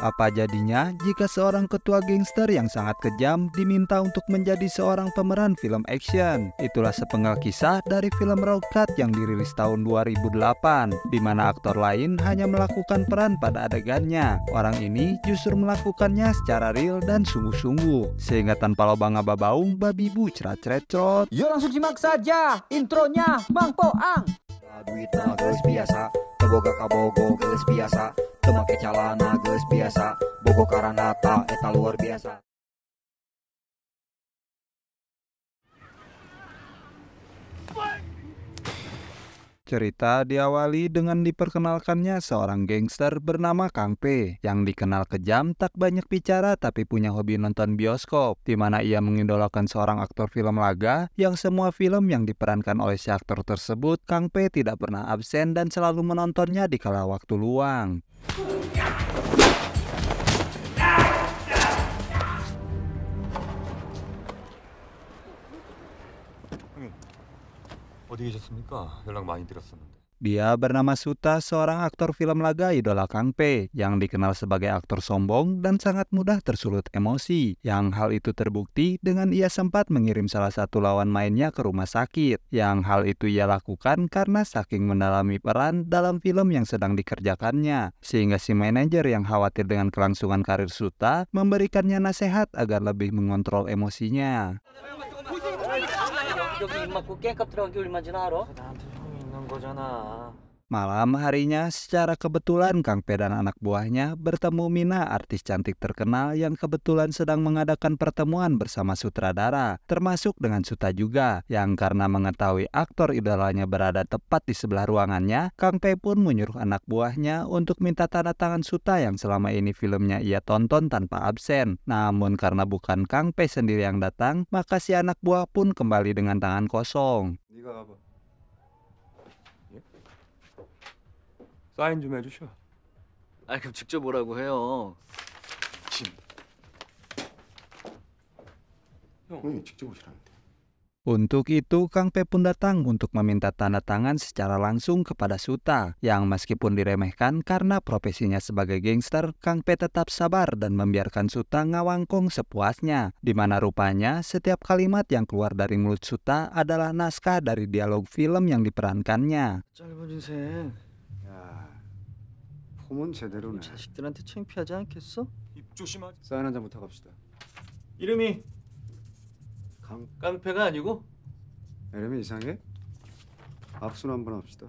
Apa jadinya jika seorang ketua gangster yang sangat kejam diminta untuk menjadi seorang pemeran film action? Itulah sepenggal kisah dari film Rocket yang dirilis tahun 2008, di mana aktor lain hanya melakukan peran pada adegannya. Orang ini justru melakukannya secara real dan sungguh-sungguh, sehingga tanpa lobang aba-baung, babi bu cerat-cerecot. Yuk langsung simak saja intronya Bang Poang. Duit nah, biasa, keboga kabogo geus biasa, make calana geus biasa bogo karanata eta luar biasa Cerita diawali dengan diperkenalkannya seorang gangster bernama Kang P yang dikenal kejam tak banyak bicara tapi punya hobi nonton bioskop di mana ia mengidolakan seorang aktor film laga yang semua film yang diperankan oleh si aktor tersebut Kang P tidak pernah absen dan selalu menontonnya di kala waktu luang. 어디 계셨습니까? 연락 많이 드렸었는데. Dia bernama Suta, seorang aktor film laga idola Kang P yang dikenal sebagai aktor sombong dan sangat mudah tersulut emosi. Yang hal itu terbukti dengan ia sempat mengirim salah satu lawan mainnya ke rumah sakit. Yang hal itu ia lakukan karena saking mendalami peran dalam film yang sedang dikerjakannya. Sehingga si manajer yang khawatir dengan kelangsungan karir Suta memberikannya nasihat agar lebih mengontrol emosinya. Malam harinya, secara kebetulan Kang P dan anak buahnya bertemu Mina, artis cantik terkenal yang kebetulan sedang mengadakan pertemuan bersama sutradara, termasuk dengan Suta juga, yang karena mengetahui aktor idolanya berada tepat di sebelah ruangannya, Kang P pun menyuruh anak buahnya untuk minta tanda tangan Suta yang selama ini filmnya ia tonton tanpa absen. Namun karena bukan Kang P sendiri yang datang, maka si anak buah pun kembali dengan tangan kosong. 사인 좀 해주셔. 아 그럼 직접 오라고 해요. 형이 직접 오시라는데. Untuk itu, Kang Pe pun datang untuk meminta tanda tangan secara langsung kepada Suta, yang meskipun diremehkan karena profesinya sebagai gangster, Kang Pe tetap sabar dan membiarkan Suta ngawangkong sepuasnya, di mana rupanya setiap kalimat yang keluar dari mulut Suta adalah naskah dari dialog film yang diperankannya. 폼은 제대로네. 자식들한테 창피하지 않겠어? 입 조심하지. 사인 한 잔 부탁합시다. 이름이 강 깡패가 아니고? 이름이 이상해? 악순 한번 합시다.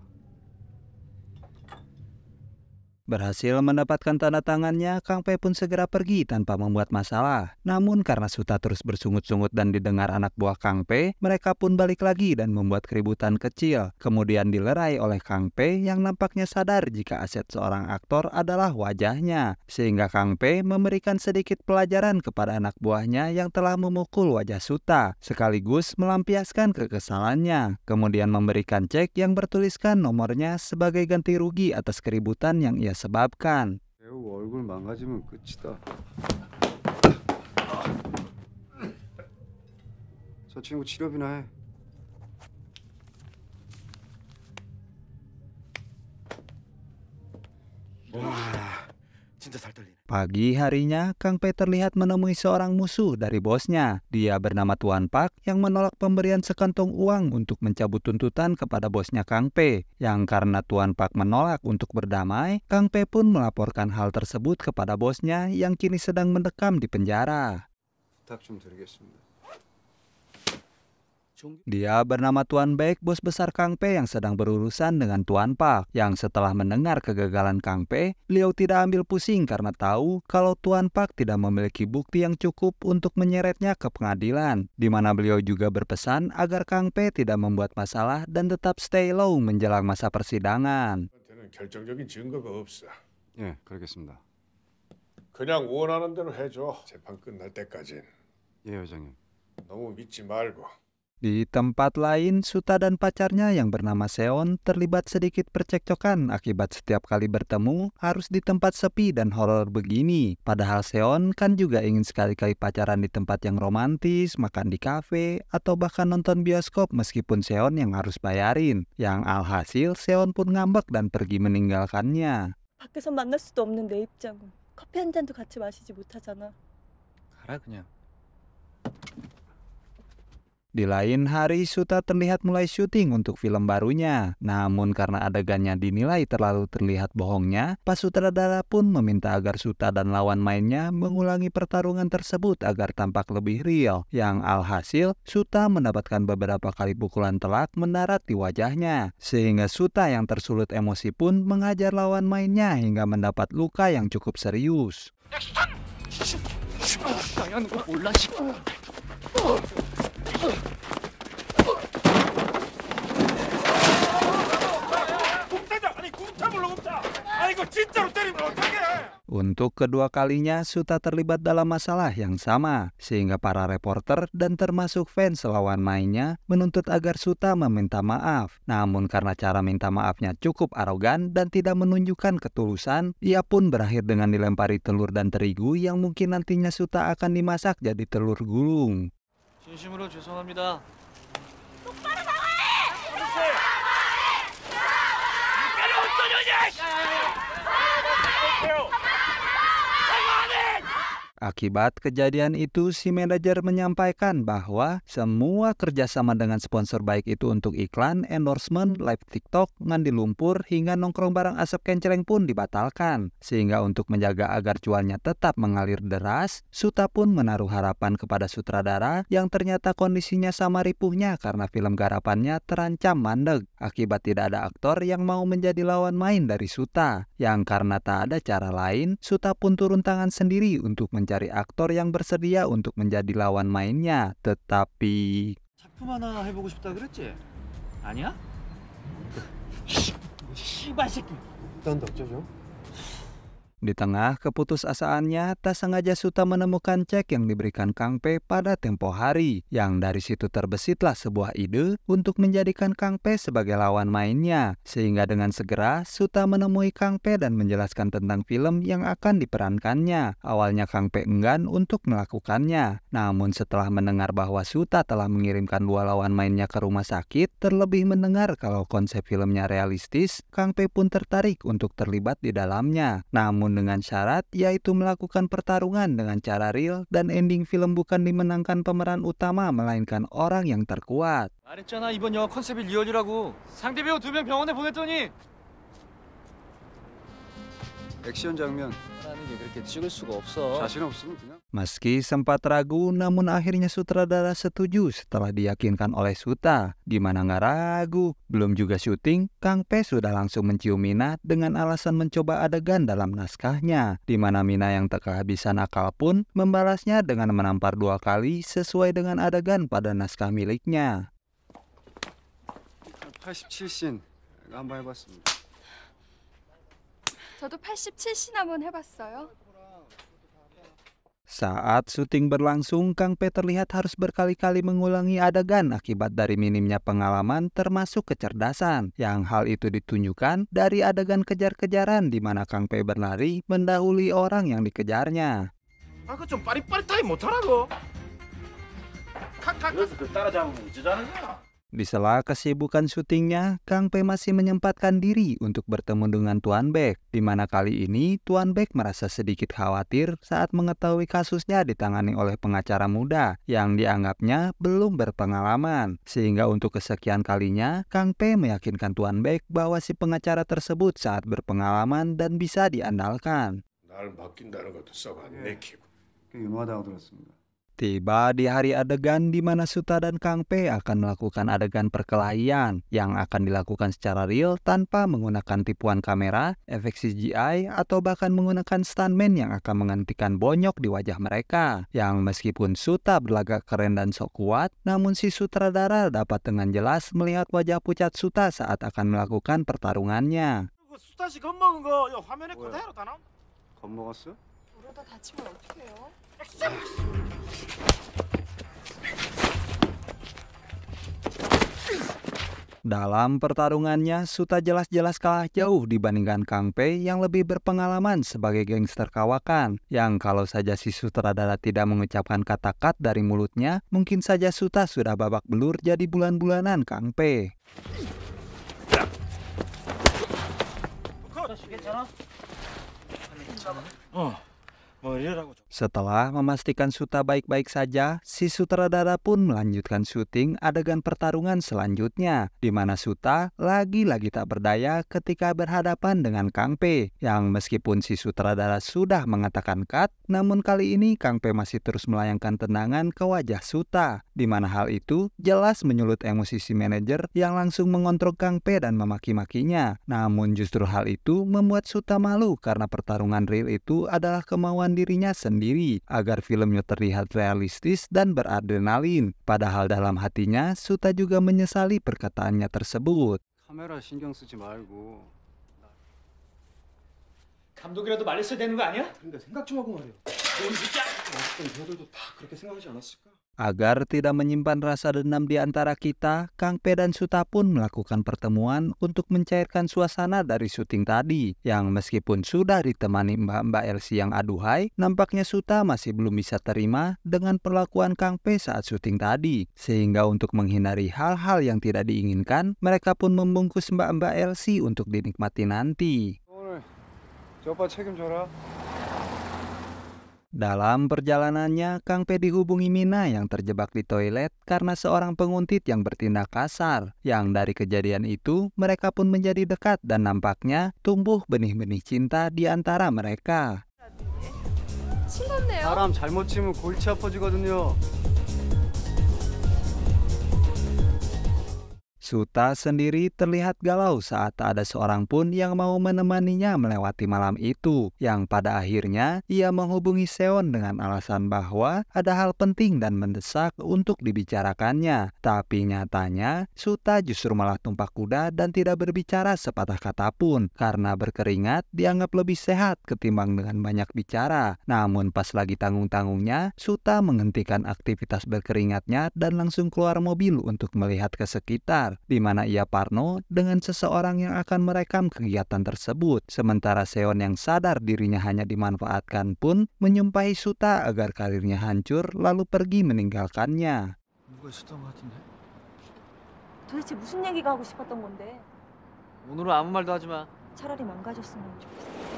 Berhasil mendapatkan tanda tangannya, Kang Pe pun segera pergi tanpa membuat masalah. Namun karena Suta terus bersungut-sungut dan didengar anak buah Kang Pe, mereka pun balik lagi dan membuat keributan kecil. Kemudian dilerai oleh Kang Pe yang nampaknya sadar jika aset seorang aktor adalah wajahnya. Sehingga Kang Pe memberikan sedikit pelajaran kepada anak buahnya yang telah memukul wajah Suta, sekaligus melampiaskan kekesalannya. Kemudian memberikan cek yang bertuliskan nomornya sebagai ganti rugi atas keributan yang ia ya sebabkan. 배우 얼굴 망가지면 끝이다. 친구 치료비나 해. Pagi harinya, Kang Pei terlihat menemui seorang musuh dari bosnya. Dia bernama Tuan Pak yang menolak pemberian sekantong uang untuk mencabut tuntutan kepada bosnya Kang Pei. Yang karena Tuan Pak menolak untuk berdamai, Kang Pei pun melaporkan hal tersebut kepada bosnya yang kini sedang mendekam di penjara. Dia bernama Tuan Baek, bos besar Kang Pe yang sedang berurusan dengan Tuan Pak, yang setelah mendengar kegagalan Kang Pe, beliau tidak ambil pusing karena tahu kalau Tuan Pak tidak memiliki bukti yang cukup untuk menyeretnya ke pengadilan, di mana beliau juga berpesan agar Kang Pe tidak membuat masalah dan tetap stay low menjelang masa persidangan. Ya, di tempat lain, Suta dan pacarnya yang bernama Seon terlibat sedikit percekcokan akibat setiap kali bertemu harus di tempat sepi dan horor begini. Padahal Seon kan juga ingin sekali-kali pacaran di tempat yang romantis, makan di kafe, atau bahkan nonton bioskop meskipun Seon yang harus bayarin. Yang alhasil, Seon pun ngambek dan pergi meninggalkannya. Kopi 한 잔도 같이 마시지 못하잖아. 가라 그냥. Di lain hari, Suta terlihat mulai syuting untuk film barunya. Namun karena adegannya dinilai terlalu terlihat bohongnya, pas sutradara pun meminta agar Suta dan lawan mainnya mengulangi pertarungan tersebut agar tampak lebih real. Yang alhasil, Suta mendapatkan beberapa kali pukulan telak mendarat di wajahnya, sehingga Suta yang tersulut emosi pun mengajar lawan mainnya hingga mendapat luka yang cukup serius. Untuk kedua kalinya, Suta terlibat dalam masalah yang sama, sehingga para reporter dan termasuk fans lawan mainnya menuntut agar Suta meminta maaf. Namun karena cara minta maafnya cukup arogan dan tidak menunjukkan ketulusan, ia pun berakhir dengan dilempari telur dan terigu yang mungkin nantinya Suta akan dimasak jadi telur gulung. 진심으로 죄송합니다. 똑바로 나와! 때려 어쩌냐! 야야야! Akibat kejadian itu, si manajer menyampaikan bahwa semua kerjasama dengan sponsor baik itu untuk iklan, endorsement, live TikTok, ngandi lumpur, hingga nongkrong barang asap kenceleng pun dibatalkan. Sehingga untuk menjaga agar cuannya tetap mengalir deras, Suta pun menaruh harapan kepada sutradara yang ternyata kondisinya sama ripuhnya karena film garapannya terancam mandeg akibat tidak ada aktor yang mau menjadi lawan main dari Suta. Yang karena tak ada cara lain, Suta pun turun tangan sendiri untuk menjaga mencari aktor yang bersedia untuk menjadi lawan mainnya, tetapi... Di tengah keputusasaannya, tak sengaja Suta menemukan cek yang diberikan Kang P pada tempo hari, yang dari situ terbesitlah sebuah ide untuk menjadikan Kang P sebagai lawan mainnya. Sehingga dengan segera, Suta menemui Kang P dan menjelaskan tentang film yang akan diperankannya. Awalnya Kang P enggan untuk melakukannya. Namun setelah mendengar bahwa Suta telah mengirimkan dua lawan mainnya ke rumah sakit, terlebih mendengar kalau konsep filmnya realistis, Kang P pun tertarik untuk terlibat di dalamnya. Namun namun dengan syarat yaitu melakukan pertarungan dengan cara real dan ending film bukan dimenangkan pemeran utama melainkan orang yang terkuat. 말했잖아 이번 영화 컨셉이 리얼이라고. 상대 배우 두명 병원에 보냈더니 액션 장면 Meski sempat ragu, namun akhirnya sutradara setuju setelah diyakinkan oleh Suta. Gimana nggak ragu? Belum juga syuting, Kang Pe sudah langsung mencium Mina dengan alasan mencoba adegan dalam naskahnya. Di mana Mina yang tak kehabisan akal pun membalasnya dengan menampar dua kali sesuai dengan adegan pada naskah miliknya. 87 scene. 한번 해봤습니다. 저도 87신 한번 해봤어요. Saat syuting berlangsung, Kang P terlihat harus berkali-kali mengulangi adegan akibat dari minimnya pengalaman termasuk kecerdasan. Yang hal itu ditunjukkan dari adegan kejar-kejaran di mana Kang P berlari mendahului orang yang dikejarnya. Aku cuma pari-pari 못하라고. Di sela kesibukan syutingnya, Kang P masih menyempatkan diri untuk bertemu dengan Tuan Beck, di mana kali ini Tuan Beck merasa sedikit khawatir saat mengetahui kasusnya ditangani oleh pengacara muda yang dianggapnya belum berpengalaman. Sehingga untuk kesekian kalinya, Kang P meyakinkan Tuan Beck bahwa si pengacara tersebut saat berpengalaman dan bisa diandalkan. Tiba di hari adegan di mana Suta dan Kang P akan melakukan adegan perkelahian yang akan dilakukan secara real tanpa menggunakan tipuan kamera, efek CGI, atau bahkan menggunakan stuntman yang akan menghentikan bonyok di wajah mereka. Yang meskipun Suta berlagak keren dan sok kuat, namun si sutradara dapat dengan jelas melihat wajah pucat Suta saat akan melakukan pertarungannya. Suta dalam pertarungannya, Suta jelas-jelas kalah jauh dibandingkan Kang Pei yang lebih berpengalaman sebagai gangster kawakan. Yang kalau saja si sutradara tidak mengucapkan kata kat dari mulutnya, mungkin saja Suta sudah babak belur jadi bulan-bulanan Kang Pei. Oh. Setelah memastikan Suta baik-baik saja, si sutradara pun melanjutkan syuting adegan pertarungan selanjutnya, di mana Suta lagi-lagi tak berdaya ketika berhadapan dengan Kang P, yang meskipun si sutradara sudah mengatakan cut, namun kali ini Kang P masih terus melayangkan tendangan ke wajah Suta, di mana hal itu jelas menyulut emosi si manajer yang langsung mengontrol Kang P dan memaki-makinya. Namun justru hal itu membuat Suta malu karena pertarungan real itu adalah kemauan dirinya sendiri agar filmnya terlihat realistis dan beradrenalin. Padahal dalam hatinya, Suta juga menyesali perkataannya tersebut. 신경 Agar tidak menyimpan rasa dendam di antara kita, Kang P dan Suta pun melakukan pertemuan untuk mencairkan suasana dari syuting tadi, yang meskipun sudah ditemani mbak-mbak Elsie yang aduhai, nampaknya Suta masih belum bisa terima dengan perlakuan Kang P saat syuting tadi. Sehingga untuk menghindari hal-hal yang tidak diinginkan, mereka pun membungkus mbak-mbak Elsie untuk dinikmati nanti. Coba dalam perjalanannya, Kang P dihubungi Mina yang terjebak di toilet karena seorang penguntit yang bertindak kasar. Yang dari kejadian itu, mereka pun menjadi dekat dan nampaknya tumbuh benih-benih cinta di antara mereka. Suta sendiri terlihat galau saat tak ada seorang pun yang mau menemaninya melewati malam itu, yang pada akhirnya ia menghubungi Seon dengan alasan bahwa ada hal penting dan mendesak untuk dibicarakannya. Tapi nyatanya, Suta justru malah tumpah kuda dan tidak berbicara sepatah kata pun, karena berkeringat dianggap lebih sehat ketimbang dengan banyak bicara. Namun pas lagi tanggung-tanggungnya, Suta menghentikan aktivitas berkeringatnya dan langsung keluar mobil untuk melihat ke sekitar di mana ia parno dengan seseorang yang akan merekam kegiatan tersebut. Sementara Seon yang sadar dirinya hanya dimanfaatkan pun menyumpahi Suta agar karirnya hancur lalu pergi meninggalkannya. 오늘은 아무 말도 하지 마. 차라리 망가졌으면 좋겠어.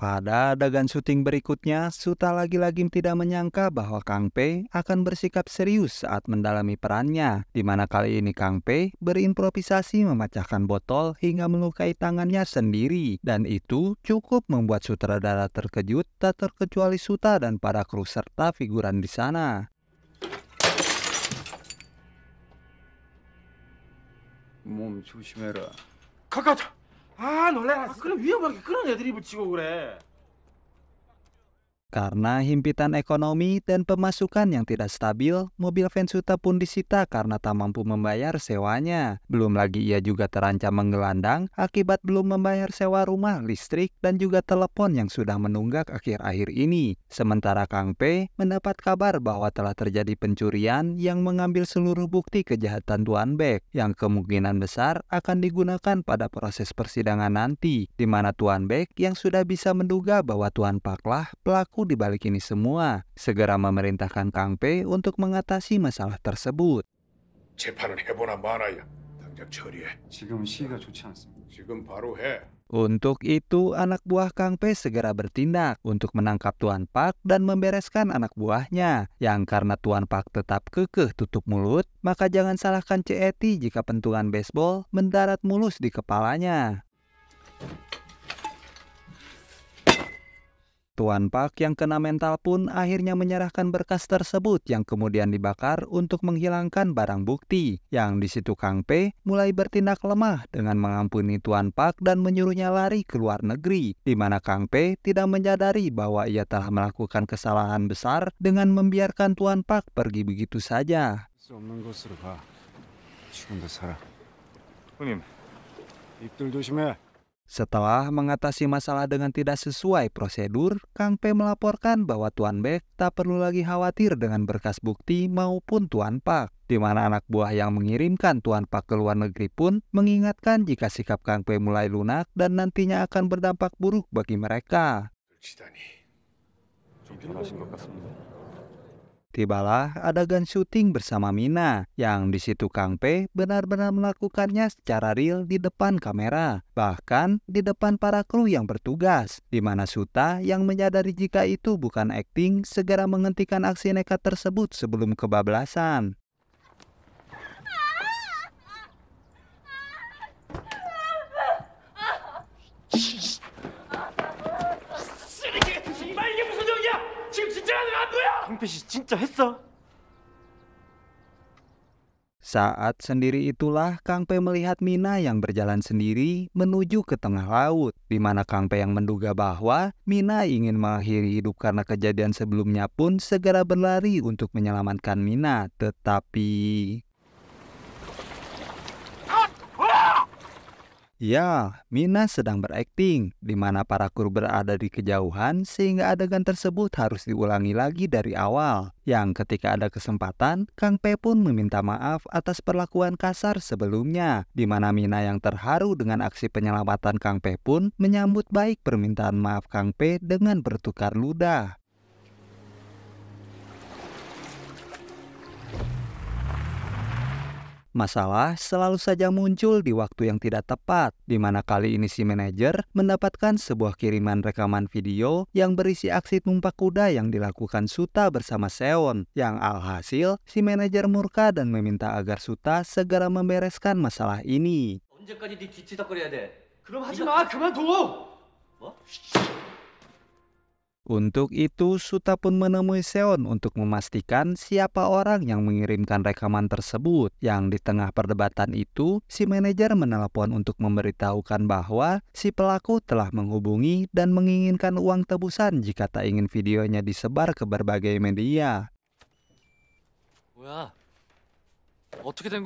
Pada adegan syuting berikutnya, Suta lagi-lagi tidak menyangka bahwa Kang P akan bersikap serius saat mendalami perannya, di mana kali ini Kang P berimprovisasi memecahkan botol hingga melukai tangannya sendiri, dan itu cukup membuat sutradara terkejut tak terkecuali Suta dan para kru serta figuran di sana. Mom, 조심해라. 아 놀래라. 아, 그럼 위험하게 그런 애드립을 치고 그래. Karena himpitan ekonomi dan pemasukan yang tidak stabil, mobil Vensuta pun disita karena tak mampu membayar sewanya. Belum lagi ia juga terancam menggelandang akibat belum membayar sewa rumah, listrik, dan juga telepon yang sudah menunggak akhir-akhir ini. Sementara Kang P mendapat kabar bahwa telah terjadi pencurian yang mengambil seluruh bukti kejahatan Tuan Bek yang kemungkinan besar akan digunakan pada proses persidangan nanti, di mana Tuan Bek yang sudah bisa menduga bahwa Tuan Paklah pelaku pelaku di balik ini semua, segera memerintahkan Kang Pei untuk mengatasi masalah tersebut. Untuk itu, anak buah Kang Pei segera bertindak untuk menangkap Tuan Pak dan membereskan anak buahnya. Yang karena Tuan Pak tetap kekeh tutup mulut, maka jangan salahkan Ceti jika pentungan baseball mendarat mulus di kepalanya. Tuan Park yang kena mental pun akhirnya menyerahkan berkas tersebut yang kemudian dibakar untuk menghilangkan barang bukti. Yang di situ Kang P mulai bertindak lemah dengan mengampuni Tuan Park dan menyuruhnya lari ke luar negeri, di mana Kang P tidak menyadari bahwa ia telah melakukan kesalahan besar dengan membiarkan Tuan Park pergi begitu saja. 형님, 입들 setelah mengatasi masalah dengan tidak sesuai prosedur, Kang P melaporkan bahwa Tuan Bek tak perlu lagi khawatir dengan berkas bukti maupun Tuan Pak, di mana anak buah yang mengirimkan Tuan Pak ke luar negeri pun mengingatkan jika sikap Kang P mulai lunak dan nantinya akan berdampak buruk bagi mereka. Tibalah adegan syuting bersama Mina, yang di situ Kang P benar-benar melakukannya secara real di depan kamera, bahkan di depan para kru yang bertugas, di mana Suta yang menyadari jika itu bukan akting segera menghentikan aksi nekat tersebut sebelum kebablasan. 진짜 했어. Saat sendiri itulah Kang Pe melihat Mina yang berjalan sendiri menuju ke tengah laut, di mana Kang Pe yang menduga bahwa Mina ingin mengakhiri hidup karena kejadian sebelumnya pun segera berlari untuk menyelamatkan Mina. Tetapi Ya, Mina sedang berakting, di mana para kru berada di kejauhan sehingga adegan tersebut harus diulangi lagi dari awal. Yang ketika ada kesempatan, Kang Pe pun meminta maaf atas perlakuan kasar sebelumnya, di mana Mina yang terharu dengan aksi penyelamatan Kang Pe pun menyambut baik permintaan maaf Kang Pe dengan bertukar ludah. Masalah selalu saja muncul di waktu yang tidak tepat, di mana kali ini si manajer mendapatkan sebuah kiriman rekaman video yang berisi aksi tumpak kuda yang dilakukan Suta bersama Seon, yang alhasil si manajer murka dan meminta agar Suta segera membereskan masalah ini. Untuk itu, Suta pun menemui Seon untuk memastikan siapa orang yang mengirimkan rekaman tersebut. Yang di tengah perdebatan itu, si manajer menelepon untuk memberitahukan bahwa si pelaku telah menghubungi dan menginginkan uang tebusan jika tak ingin videonya disebar ke berbagai media. 어떻게 된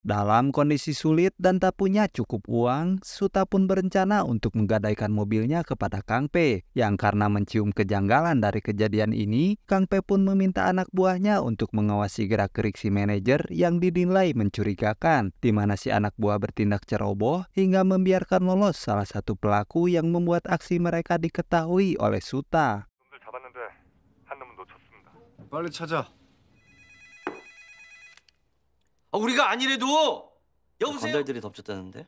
dalam kondisi sulit dan tak punya cukup uang, Suta pun berencana untuk menggadaikan mobilnya kepada Kang P. Yang karena mencium kejanggalan dari kejadian ini, Kang P pun meminta anak buahnya untuk mengawasi gerak-gerik si manajer yang dinilai mencurigakan, di mana si anak buah bertindak ceroboh hingga membiarkan lolos salah satu pelaku yang membuat aksi mereka diketahui oleh Suta. 빨리 찾아. 아, 우리가 아니래도 그 여보세요? 건달들이 덮쳤다는데?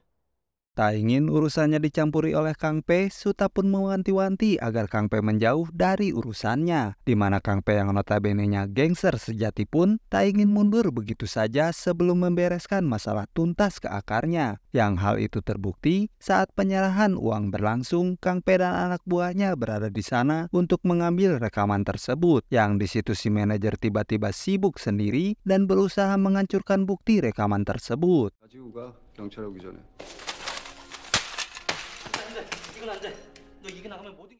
Tak ingin urusannya dicampuri oleh Kang P, Suta pun mewanti-wanti agar Kang P menjauh dari urusannya. Di mana Kang P yang notabene-nya gangster sejati pun tak ingin mundur begitu saja sebelum membereskan masalah tuntas ke akarnya. Yang hal itu terbukti saat penyerahan uang berlangsung, Kang P dan anak buahnya berada di sana untuk mengambil rekaman tersebut. Yang di situ si manajer tiba-tiba sibuk sendiri dan berusaha menghancurkan bukti rekaman tersebut.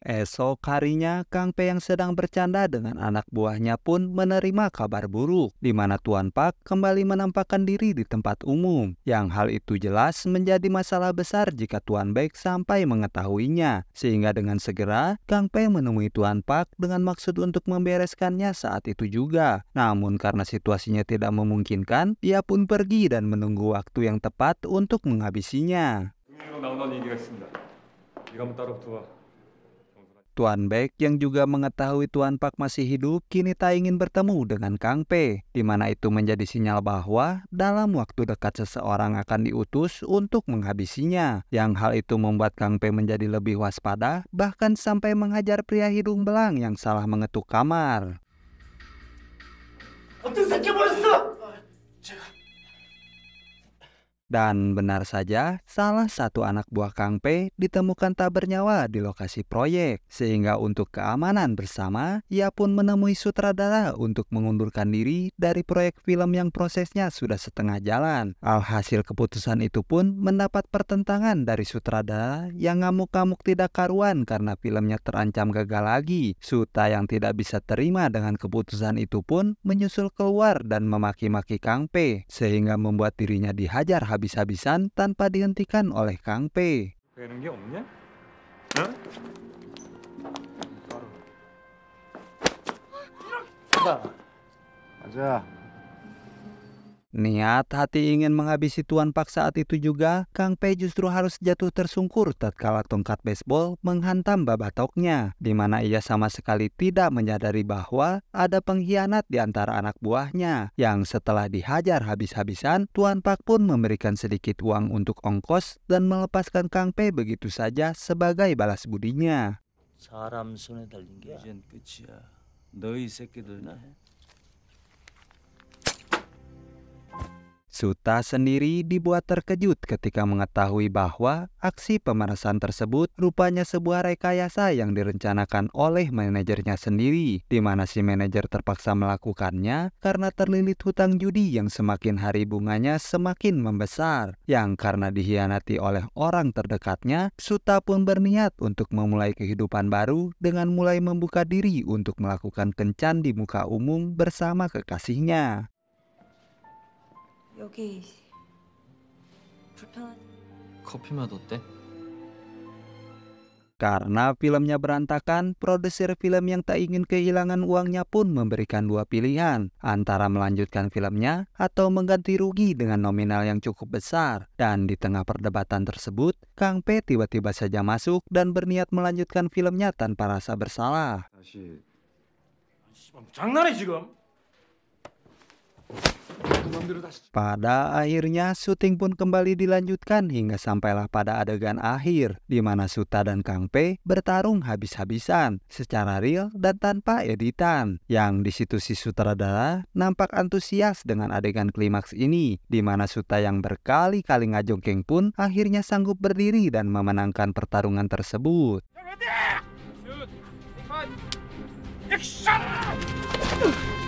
Esok harinya, Kang Pe yang sedang bercanda dengan anak buahnya pun menerima kabar buruk, di mana Tuan Pak kembali menampakkan diri di tempat umum. Yang hal itu jelas menjadi masalah besar jika Tuan Baik sampai mengetahuinya. Sehingga dengan segera, Kang Pe menemui Tuan Pak dengan maksud untuk membereskannya saat itu juga. Namun karena situasinya tidak memungkinkan, ia pun pergi dan menunggu waktu yang tepat untuk menghabisinya. Tuan Beck yang juga mengetahui Tuan Pak masih hidup kini tak ingin bertemu dengan Kang Pe, di mana itu menjadi sinyal bahwa dalam waktu dekat seseorang akan diutus untuk menghabisinya. Yang hal itu membuat Kang Pe menjadi lebih waspada, bahkan sampai menghajar pria hidung belang yang salah mengetuk kamar. Dan benar saja, salah satu anak buah Kang P ditemukan tak bernyawa di lokasi proyek. Sehingga untuk keamanan bersama, ia pun menemui sutradara untuk mengundurkan diri dari proyek film yang prosesnya sudah setengah jalan. Alhasil keputusan itu pun mendapat pertentangan dari sutradara yang ngamuk-ngamuk tidak karuan karena filmnya terancam gagal lagi. Suta yang tidak bisa terima dengan keputusan itu pun menyusul keluar dan memaki-maki Kang P. Sehingga membuat dirinya dihajar habis habis-habisan tanpa dihentikan oleh Kang P. Ada. Niat hati ingin menghabisi Tuan Pak saat itu juga, Kang Pei justru harus jatuh tersungkur tatkala tongkat baseball menghantam babatoknya, di mana ia sama sekali tidak menyadari bahwa ada pengkhianat di antara anak buahnya, yang setelah dihajar habis-habisan, Tuan Pak pun memberikan sedikit uang untuk ongkos dan melepaskan Kang Pei begitu saja sebagai balas budinya. Suta sendiri dibuat terkejut ketika mengetahui bahwa aksi pemerasan tersebut rupanya sebuah rekayasa yang direncanakan oleh manajernya sendiri, di mana si manajer terpaksa melakukannya karena terlilit hutang judi yang semakin hari bunganya semakin membesar, yang karena dihianati oleh orang terdekatnya, Suta pun berniat untuk memulai kehidupan baru dengan mulai membuka diri untuk melakukan kencan di muka umum bersama kekasihnya. 여기 불편한 커피 어때? Karena filmnya berantakan, produser film yang tak ingin kehilangan uangnya pun memberikan dua pilihan, antara melanjutkan filmnya atau mengganti rugi dengan nominal yang cukup besar. Dan di tengah perdebatan tersebut, Kang P tiba-tiba saja masuk dan berniat melanjutkan filmnya tanpa rasa bersalah. Pada akhirnya, syuting pun kembali dilanjutkan hingga sampailah pada adegan akhir, di mana Suta dan Kang P bertarung habis-habisan secara real dan tanpa editan. Yang di situ si sutradara nampak antusias dengan adegan klimaks ini, di mana Suta yang berkali-kali ngajongkeng pun akhirnya sanggup berdiri dan memenangkan pertarungan tersebut. Shoot.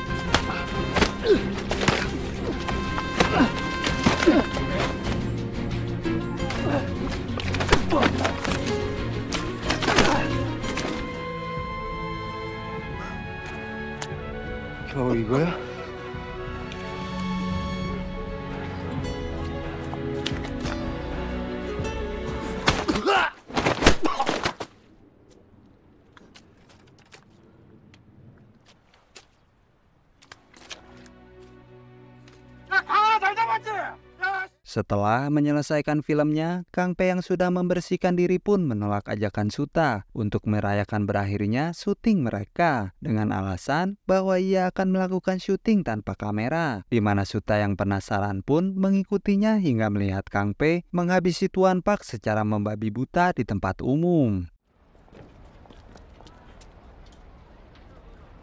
Setelah menyelesaikan filmnya, Kang Pe yang sudah membersihkan diri pun menolak ajakan Suta untuk merayakan berakhirnya syuting mereka dengan alasan bahwa ia akan melakukan syuting tanpa kamera. Di mana Suta yang penasaran pun mengikutinya hingga melihat Kang Pe menghabisi Tuan Pak secara membabi buta di tempat umum.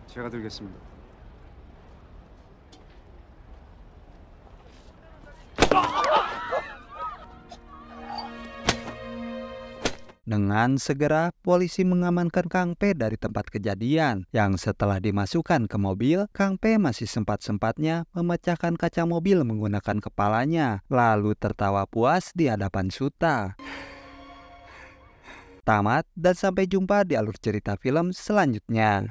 Saya Dengan segera, polisi mengamankan Kang P dari tempat kejadian, yang setelah dimasukkan ke mobil, Kang P masih sempat-sempatnya memecahkan kaca mobil menggunakan kepalanya, lalu tertawa puas di hadapan Suta. Tamat dan sampai jumpa di alur cerita film selanjutnya.